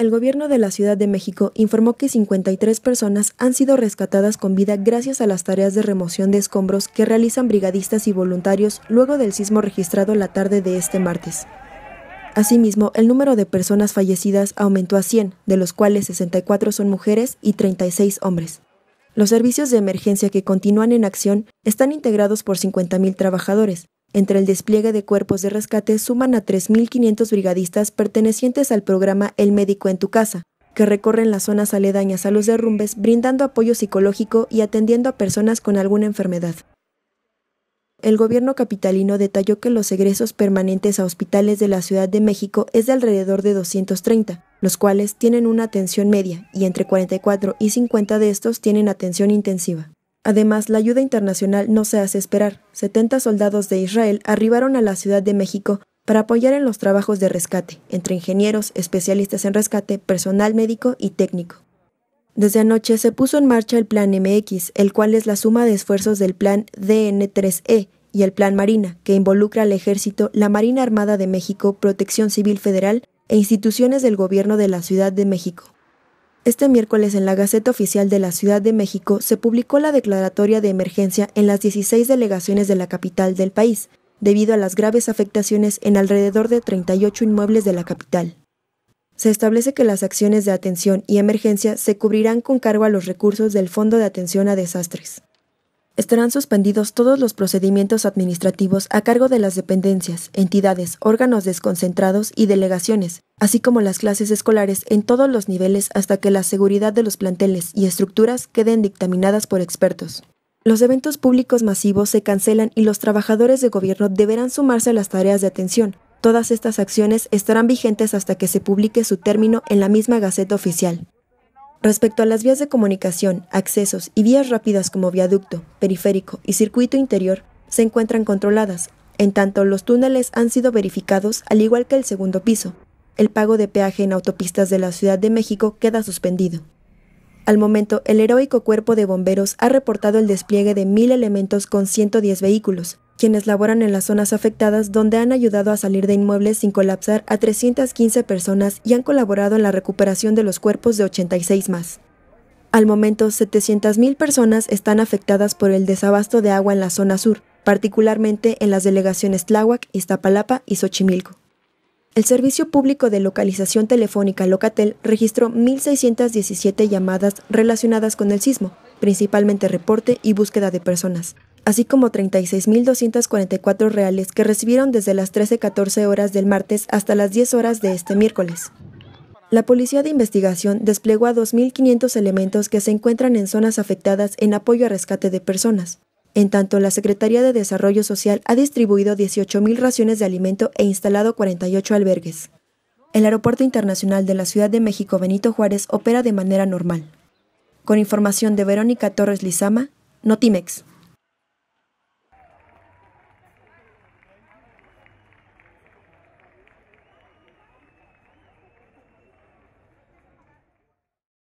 El gobierno de la Ciudad de México informó que 53 personas han sido rescatadas con vida gracias a las tareas de remoción de escombros que realizan brigadistas y voluntarios luego del sismo registrado la tarde de este martes. Asimismo, el número de personas fallecidas aumentó a 100, de los cuales 64 son mujeres y 36 hombres. Los servicios de emergencia que continúan en acción están integrados por 50.000 trabajadores, entre el despliegue de cuerpos de rescate suman a 3.500 brigadistas pertenecientes al programa El Médico en tu Casa, que recorren las zonas aledañas a los derrumbes brindando apoyo psicológico y atendiendo a personas con alguna enfermedad. El gobierno capitalino detalló que los egresos permanentes a hospitales de la Ciudad de México es de alrededor de 230, los cuales tienen una atención media y entre 44 y 50 de estos tienen atención intensiva. Además, la ayuda internacional no se hace esperar. 70 soldados de Israel arribaron a la Ciudad de México para apoyar en los trabajos de rescate, entre ingenieros, especialistas en rescate, personal médico y técnico. Desde anoche se puso en marcha el Plan MX, el cual es la suma de esfuerzos del Plan DN3E y el Plan Marina, que involucra al Ejército, la Marina Armada de México, Protección Civil Federal e instituciones del Gobierno de la Ciudad de México. Este miércoles en la Gaceta Oficial de la Ciudad de México se publicó la declaratoria de emergencia en las 16 delegaciones de la capital del país, debido a las graves afectaciones en alrededor de 38 inmuebles de la capital. Se establece que las acciones de atención y emergencia se cubrirán con cargo a los recursos del Fondo de Atención a Desastres estarán suspendidos todos los procedimientos administrativos a cargo de las dependencias, entidades, órganos desconcentrados y delegaciones, así como las clases escolares en todos los niveles hasta que la seguridad de los planteles y estructuras queden dictaminadas por expertos. Los eventos públicos masivos se cancelan y los trabajadores de gobierno deberán sumarse a las tareas de atención. Todas estas acciones estarán vigentes hasta que se publique su término en la misma Gaceta Oficial. Respecto a las vías de comunicación, accesos y vías rápidas como viaducto, periférico y circuito interior, se encuentran controladas, en tanto los túneles han sido verificados al igual que el segundo piso. El pago de peaje en autopistas de la Ciudad de México queda suspendido. Al momento, el heroico cuerpo de bomberos ha reportado el despliegue de mil elementos con 110 vehículos, quienes laboran en las zonas afectadas donde han ayudado a salir de inmuebles sin colapsar a 315 personas y han colaborado en la recuperación de los cuerpos de 86 más. Al momento, 700.000 personas están afectadas por el desabasto de agua en la zona sur, particularmente en las delegaciones Tláhuac, Iztapalapa y Xochimilco. El Servicio Público de Localización Telefónica Locatel registró 1.617 llamadas relacionadas con el sismo, principalmente reporte y búsqueda de personas, así como 36.244 reales que recibieron desde las 13 horas del martes hasta las 10 horas de este miércoles. La Policía de Investigación desplegó a 2.500 elementos que se encuentran en zonas afectadas en apoyo a rescate de personas. En tanto, la Secretaría de Desarrollo Social ha distribuido 18.000 raciones de alimento e instalado 48 albergues. El Aeropuerto Internacional de la Ciudad de México Benito Juárez opera de manera normal. Con información de Verónica Torres Lizama, Notimex.